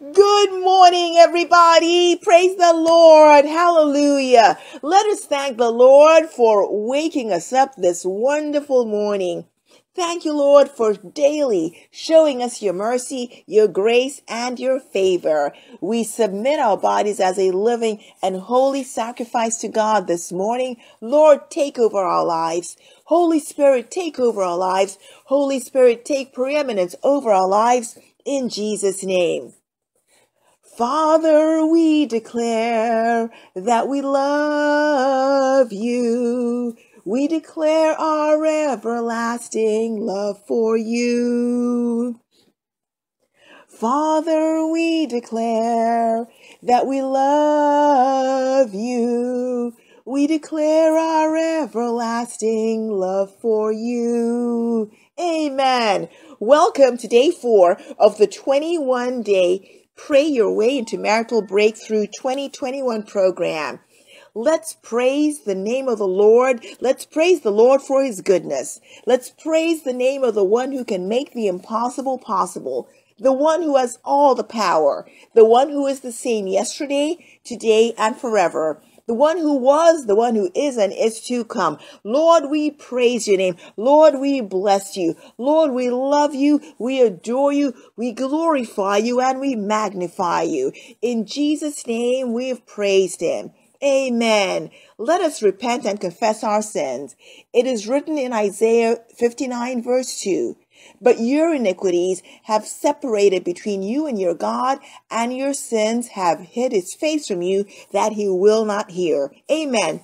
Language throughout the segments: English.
Good morning, everybody. Praise the Lord. Hallelujah. Let us thank the Lord for waking us up this wonderful morning. Thank you, Lord, for daily showing us your mercy, your grace, and your favor. We submit our bodies as a living and holy sacrifice to God this morning. Lord, take over our lives. Holy Spirit, take over our lives. Holy Spirit, take preeminence over our lives in Jesus' name. Father, we declare that we love you. We declare our everlasting love for you. Father, we declare that we love you. We declare our everlasting love for you. Amen. Welcome to day four of the 21 day Pray Your Way into Marital Breakthrough 2021 program. Let's praise the name of the Lord. Let's praise the Lord for his goodness. Let's praise the name of the one who can make the impossible possible, the one who has all the power, the one who is the same yesterday, today, and forever the one who was, the one who is, and is to come. Lord, we praise your name. Lord, we bless you. Lord, we love you. We adore you. We glorify you and we magnify you. In Jesus' name, we've praised him. Amen. Let us repent and confess our sins. It is written in Isaiah 59, verse 2 but your iniquities have separated between you and your God, and your sins have hid his face from you that he will not hear. Amen.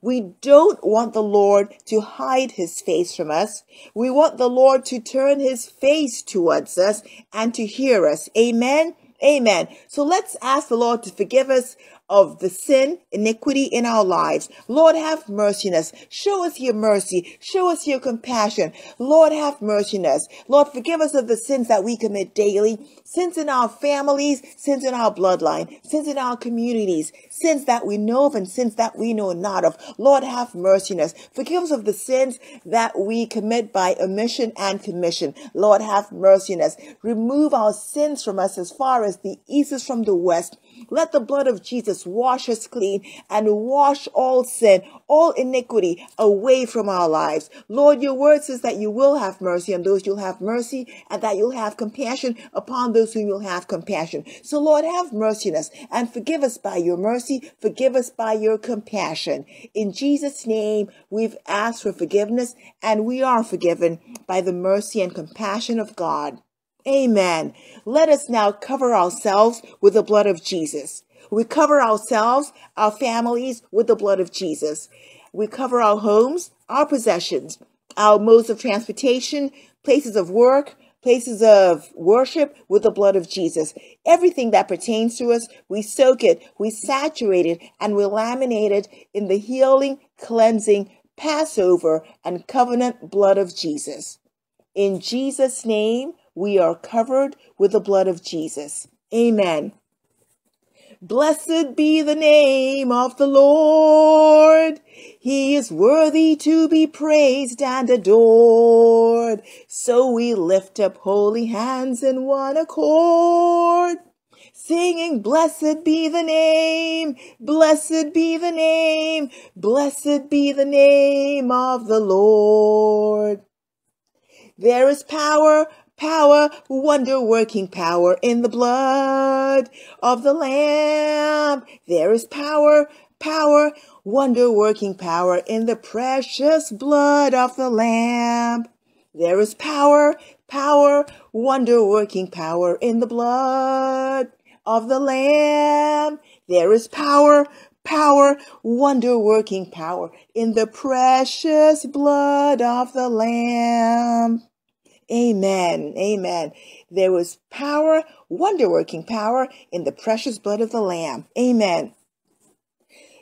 We don't want the Lord to hide his face from us. We want the Lord to turn his face towards us and to hear us. Amen. Amen. So let's ask the Lord to forgive us of the sin, iniquity in our lives. Lord, have mercy on us. Show us your mercy. Show us your compassion. Lord, have mercy on us. Lord, forgive us of the sins that we commit daily, sins in our families, sins in our bloodline, sins in our communities, sins that we know of and sins that we know not of. Lord, have mercy on us. Forgive us of the sins that we commit by omission and commission. Lord, have mercy on us. Remove our sins from us as far as the east is from the west. Let the blood of Jesus wash us clean and wash all sin, all iniquity away from our lives. Lord, your word says that you will have mercy on those you'll have mercy and that you'll have compassion upon those whom you'll have compassion. So, Lord, have mercy on us and forgive us by your mercy. Forgive us by your compassion. In Jesus' name, we've asked for forgiveness and we are forgiven by the mercy and compassion of God. Amen. Let us now cover ourselves with the blood of Jesus. We cover ourselves, our families with the blood of Jesus. We cover our homes, our possessions, our modes of transportation, places of work, places of worship with the blood of Jesus. Everything that pertains to us, we soak it, we saturate it, and we laminate it in the healing, cleansing, Passover, and covenant blood of Jesus. In Jesus' name, we are covered with the blood of Jesus. Amen. Blessed be the name of the Lord. He is worthy to be praised and adored. So we lift up holy hands in one accord, singing, Blessed be the name, blessed be the name, blessed be the name of the Lord. There is power power, wonder working power in the blood of the Lamb. There is power, power, wonder working power in the precious blood of the Lamb. There is power, power, wonder working power in the blood of the Lamb. There is power, power, wonder working power in the precious blood of the Lamb. Amen. Amen. There was power, wonder working power, in the precious blood of the Lamb. Amen.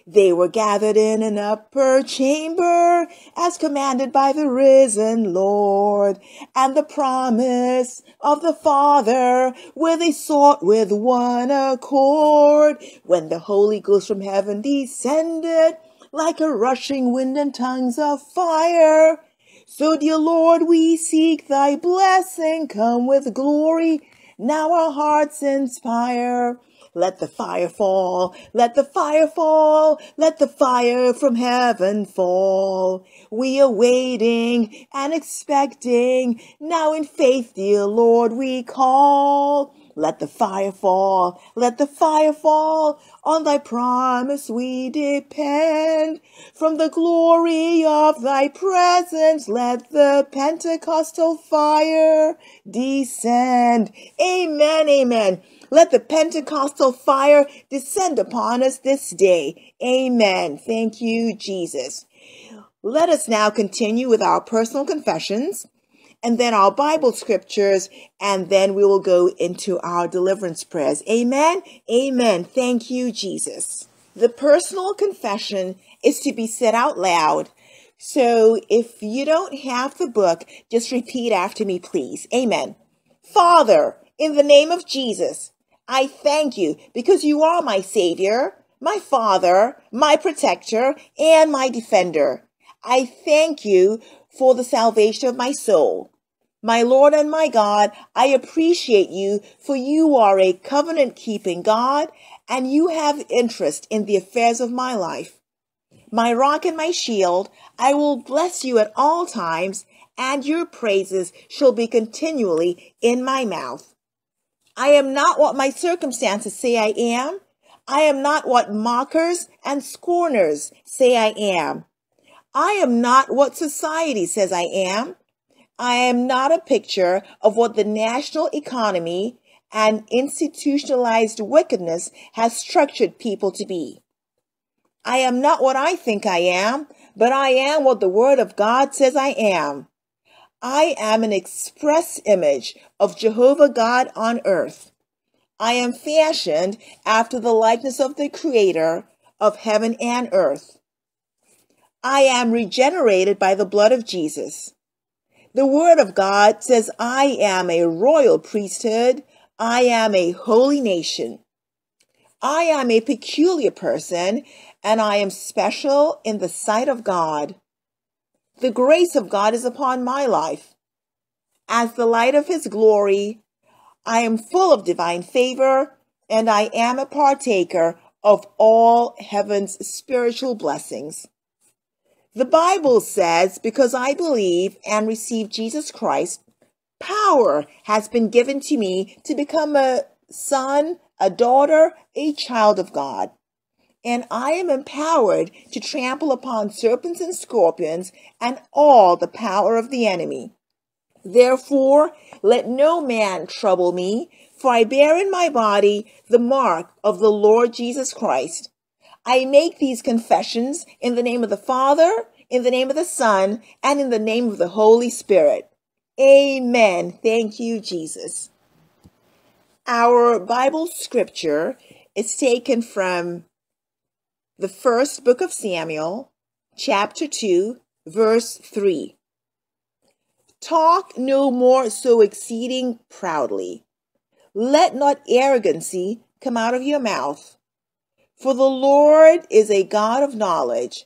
They were gathered in an upper chamber as commanded by the risen Lord. And the promise of the Father where they sought with one accord. When the Holy Ghost from heaven descended like a rushing wind and tongues of fire so, dear Lord, we seek thy blessing. Come with glory. Now our hearts inspire. Let the fire fall, let the fire fall, let the fire from heaven fall. We are waiting and expecting, now in faith, dear Lord, we call. Let the fire fall, let the fire fall, on thy promise we depend. From the glory of thy presence, let the Pentecostal fire descend. Amen, amen. Let the Pentecostal fire descend upon us this day. Amen. Thank you, Jesus. Let us now continue with our personal confessions and then our Bible scriptures, and then we will go into our deliverance prayers. Amen. Amen. Thank you, Jesus. The personal confession is to be said out loud. So if you don't have the book, just repeat after me, please. Amen. Father, in the name of Jesus, I thank you because you are my Savior, my Father, my Protector, and my Defender. I thank you for the salvation of my soul. My Lord and my God, I appreciate you, for you are a covenant keeping God, and you have interest in the affairs of my life. My rock and my shield, I will bless you at all times, and your praises shall be continually in my mouth. I am not what my circumstances say I am. I am not what mockers and scorners say I am. I am not what society says I am. I am not a picture of what the national economy and institutionalized wickedness has structured people to be. I am not what I think I am, but I am what the Word of God says I am. I am an express image of Jehovah God on earth. I am fashioned after the likeness of the Creator of heaven and earth. I am regenerated by the blood of Jesus. The Word of God says, I am a royal priesthood. I am a holy nation. I am a peculiar person, and I am special in the sight of God. The grace of God is upon my life. As the light of His glory, I am full of divine favor, and I am a partaker of all heaven's spiritual blessings. The Bible says, Because I believe and receive Jesus Christ, power has been given to me to become a son, a daughter, a child of God. And I am empowered to trample upon serpents and scorpions and all the power of the enemy. Therefore, let no man trouble me, for I bear in my body the mark of the Lord Jesus Christ. I make these confessions in the name of the Father, in the name of the Son, and in the name of the Holy Spirit. Amen. Thank you, Jesus. Our Bible scripture is taken from the first book of Samuel, chapter 2, verse 3. Talk no more so exceeding proudly. Let not arrogancy come out of your mouth, for the Lord is a God of knowledge,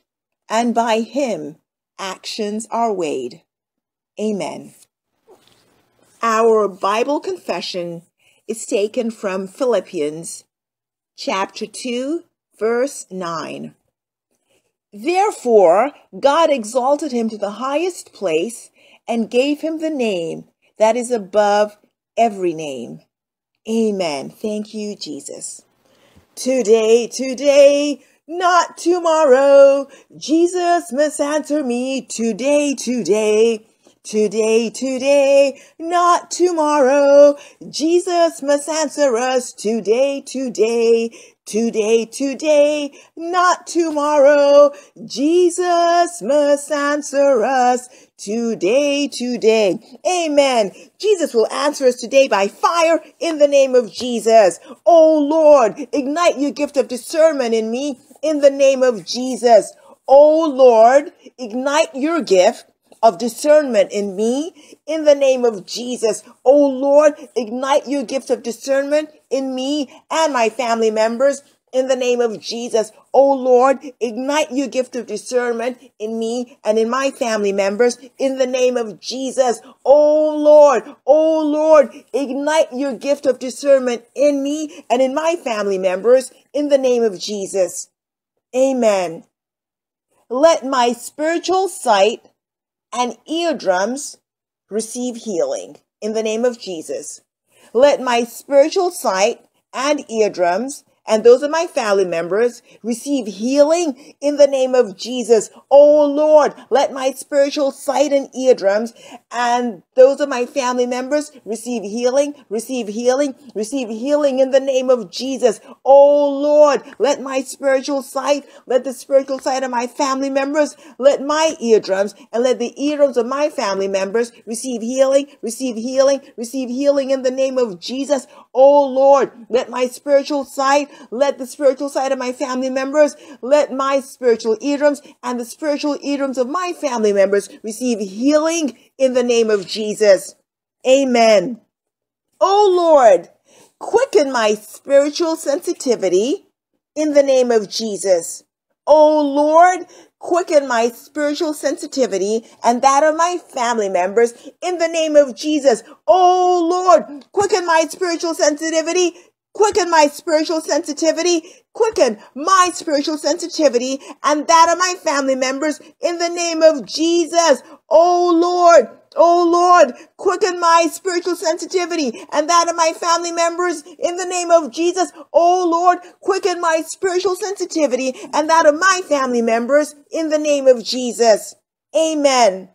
and by him actions are weighed. Amen. Our Bible confession is taken from Philippians chapter 2, verse 9. Therefore, God exalted him to the highest place and gave him the name that is above every name. Amen. Thank you, Jesus. Today, today, not tomorrow. Jesus must answer me today, today. Today, today, not tomorrow. Jesus must answer us today, today, today, today, not tomorrow. Jesus must answer us today, today. Amen. Jesus will answer us today by fire in the name of Jesus. Oh Lord, ignite your gift of discernment in me in the name of Jesus. Oh Lord, ignite your gift of discernment in me in the name of Jesus. Oh Lord, ignite your gift of discernment in me and my family members in the name of Jesus. Oh Lord, ignite your gift of discernment in me and in my family members in the name of Jesus. Oh Lord, oh Lord, ignite your gift of discernment in me and in my family members in the name of Jesus. Amen. Let my spiritual sight and eardrums receive healing in the name of Jesus. Let my spiritual sight and eardrums and those of my family members receive healing in the name of Jesus. Oh Lord, let my spiritual sight and eardrums and those of my family members receive healing, receive healing, receive healing in the name of Jesus. Oh Lord, let my spiritual sight, let the spiritual sight of my family members, let my eardrums and let the eardrums of my family members receive healing, receive healing, receive healing in the name of Jesus. Oh Lord, let my spiritual sight let the spiritual side of my family members, let my spiritual Edrams and the spiritual Edrams of my family members receive healing in the name of Jesus. Amen. Oh Lord, quicken my spiritual sensitivity in the name of Jesus. Oh Lord, quicken my spiritual sensitivity and that of my family members in the name of Jesus. Oh Lord, quicken my spiritual sensitivity quicken my spiritual sensitivity, quicken my spiritual sensitivity and that of my family members in the name of Jesus. Oh Lord, oh Lord, quicken my spiritual sensitivity and that of my family members in the name of Jesus. Oh Lord, quicken my spiritual sensitivity and that of my family members in the name of Jesus. Amen.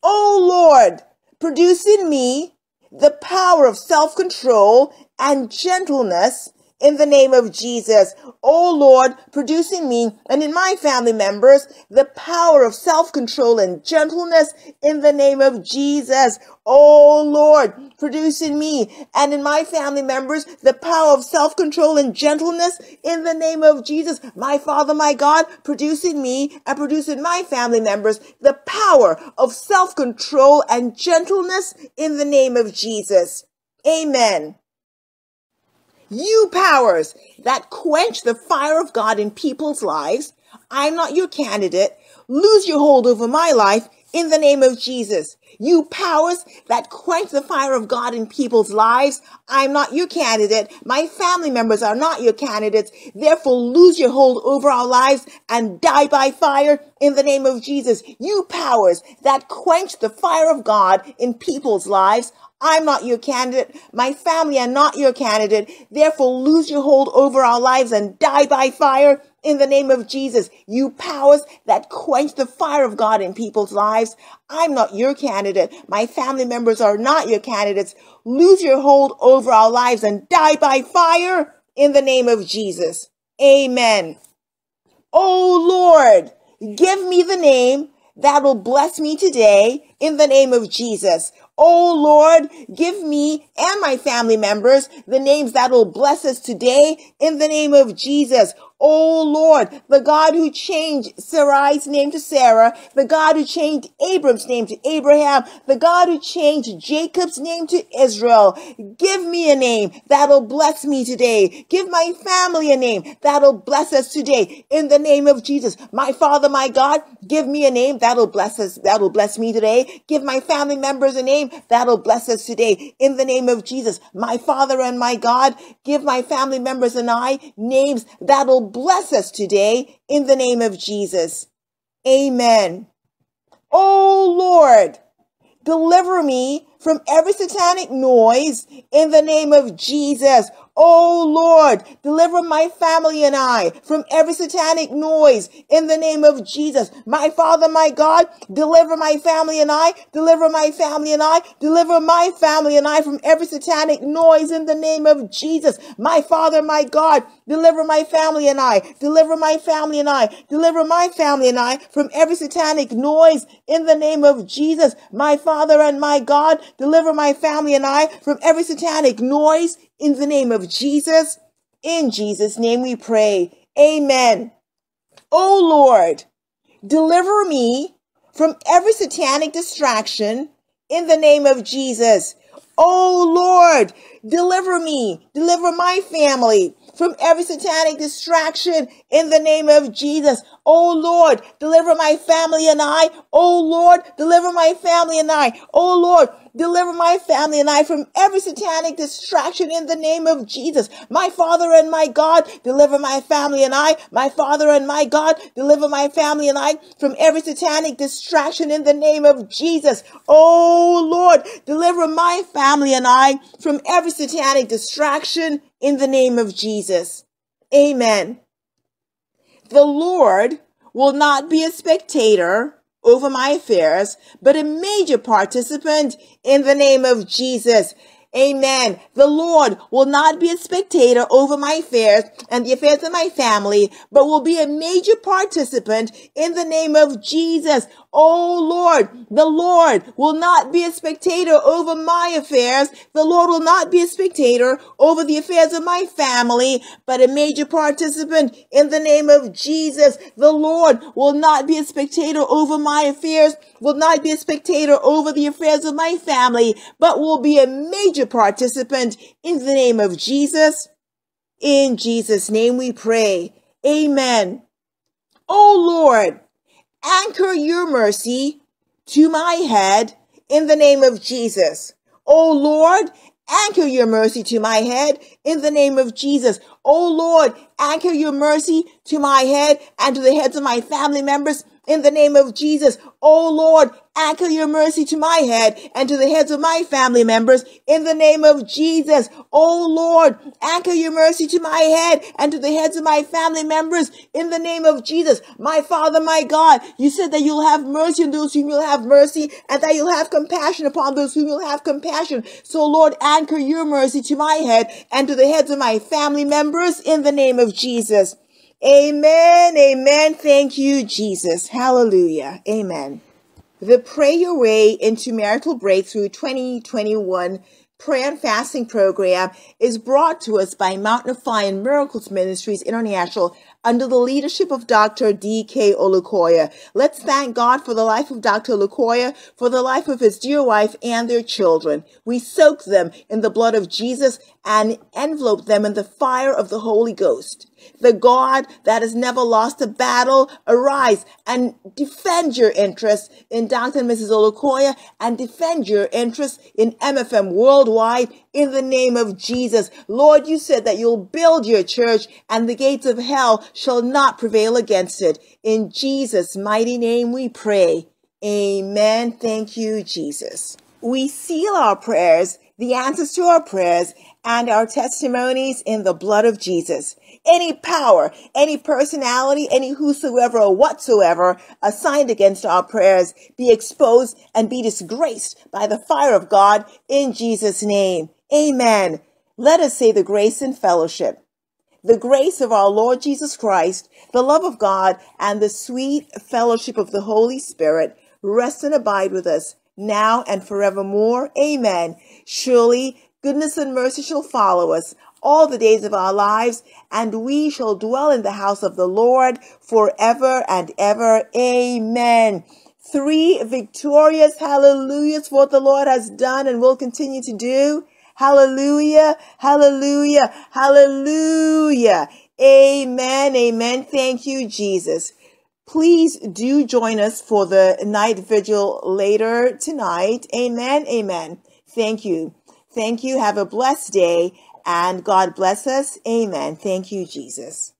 Oh Lord, produce in me the power of self control and gentleness in the name of Jesus. O Lord, producing me and in my family members the power of self-control and gentleness in the name of Jesus. O Lord, produce in me and in my family members the power of self-control and gentleness in the name of Jesus. My Father, my God, produce in me and produce in my family members the power of self-control and gentleness in the name of Jesus. Amen you powers that quench the fire of God in people's lives. I'm not your candidate. Lose your hold over my life in the name of Jesus. You powers that quench the fire of God in people's lives, I'm not your candidate. My family members are not your candidates. Therefore, lose your hold over our lives and die by fire in the name of Jesus. You powers that quench the fire of God in people's lives, I'm not your candidate. My family are not your candidate. Therefore, lose your hold over our lives and die by fire in the name of Jesus, you powers that quench the fire of God in people's lives. I'm not your candidate. My family members are not your candidates. Lose your hold over our lives and die by fire in the name of Jesus. Amen. Oh Lord, give me the name that will bless me today in the name of Jesus. Oh Lord, give me and my family members the names that will bless us today in the name of Jesus. O oh, Lord, the God who changed Sarai's name to Sarah, the God who changed Abram's name to Abraham, the God who changed Jacob's name to Israel. Give me a name that'll bless me today. Give my family a name that'll bless us today. In the name of Jesus, my Father, my God, give me a name that'll bless us, that'll bless me today. Give my family members a name that'll bless us today. In the name of Jesus, my Father and my God, give my family members and I names that'll bless us today in the name of Jesus. Amen. Oh Lord, deliver me from every satanic noise in the name of Jesus. Oh Lord, deliver my family and I from every satanic noise in the name of Jesus. My Father, my God, deliver my family and I, deliver my family and I, deliver my family and I from every satanic noise in the name of Jesus. My Father, my God, deliver my family and I, deliver my family and I, deliver my family and I from every satanic noise in the name of Jesus. My Father and my God, Deliver my family and I from every satanic noise in the name of Jesus. In Jesus' name we pray. Amen. Oh Lord, deliver me from every satanic distraction in the name of Jesus. Oh Lord, deliver me, deliver my family from every satanic distraction in the name of Jesus. Oh Lord, deliver my family and I. Oh Lord, deliver my family and I. Oh Lord, deliver my family and I from every satanic distraction in the name of Jesus. My Father and my God, deliver my family and I. My Father and my God, deliver my family and I from every satanic distraction in the name of Jesus. Oh Lord, deliver my family and I from every satanic distraction in the name of Jesus. Amen. The Lord will not be a spectator over my affairs, but a major participant in the name of Jesus. Amen. The Lord will not be a spectator over my affairs and the affairs of my family, but will be a major participant in the name of Jesus. Oh Lord, the Lord will not be a spectator over my affairs. The Lord will not be a spectator over the affairs of my family, but a major participant in the name of Jesus. The Lord will not be a spectator over my affairs, will not be a spectator over the affairs of my family, but will be a major participant in the name of Jesus. In Jesus' name we pray. Amen. Oh Lord, Anchor your mercy to my head in the name of Jesus. Oh Lord, anchor your mercy to my head in the name of Jesus. Oh Lord, anchor your mercy to my head and to the heads of my family members in the name of Jesus. Oh Lord, anchor your mercy to my head and to the heads of my family members in the name of Jesus. Oh Lord, anchor your mercy to my head and to the heads of my family members in the name of Jesus. My Father, my God, you said that you'll have mercy on those whom you'll have mercy and that you'll have compassion upon those whom you'll have compassion. So Lord, anchor your mercy to my head and to the heads of my family members in the name of Jesus. Amen. Amen. Thank you, Jesus. Hallelujah. Amen. The Pray Your Way into Marital Breakthrough 2021 Prayer and Fasting Program is brought to us by Mountain of Fire and Miracles Ministries International under the leadership of Dr. D.K. Olukoya. Let's thank God for the life of Dr. Olukoya, for the life of his dear wife and their children. We soak them in the blood of Jesus and envelop them in the fire of the Holy Ghost. The God that has never lost a battle, arise and defend your interests in Dr. and Mrs. Olokoya and defend your interests in MFM worldwide in the name of Jesus. Lord, you said that you'll build your church and the gates of hell shall not prevail against it. In Jesus' mighty name we pray. Amen. Thank you, Jesus. We seal our prayers the answers to our prayers and our testimonies in the blood of Jesus. Any power, any personality, any whosoever or whatsoever assigned against our prayers be exposed and be disgraced by the fire of God in Jesus' name. Amen. Let us say the grace and fellowship the grace of our Lord Jesus Christ, the love of God, and the sweet fellowship of the Holy Spirit rest and abide with us now and forevermore. Amen. Surely goodness and mercy shall follow us all the days of our lives, and we shall dwell in the house of the Lord forever and ever. Amen. Three victorious hallelujahs for what the Lord has done and will continue to do. Hallelujah, hallelujah, hallelujah. Amen, amen. Thank you, Jesus. Please do join us for the night vigil later tonight. Amen. Amen. Thank you. Thank you. Have a blessed day and God bless us. Amen. Thank you, Jesus.